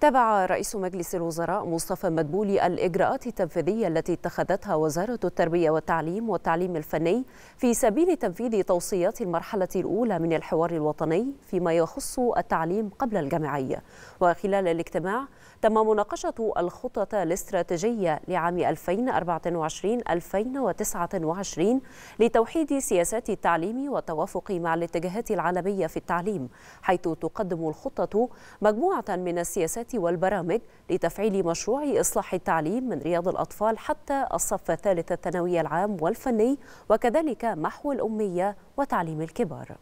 تابع رئيس مجلس الوزراء مصطفى مدبولي الإجراءات التنفيذية التي اتخذتها وزارة التربية والتعليم والتعليم الفني في سبيل تنفيذ توصيات المرحلة الأولى من الحوار الوطني فيما يخص التعليم قبل الجامعي وخلال الاجتماع تم مناقشة الخطط الاستراتيجية لعام 2024-2029 لتوحيد سياسات التعليم والتوافق مع الاتجاهات العالمية في التعليم حيث تقدم الخطة مجموعة من السياسات الدراسات والبرامج لتفعيل مشروع إصلاح التعليم من رياض الأطفال حتى الصف الثالث الثانوي العام والفني وكذلك محو الأمية وتعليم الكبار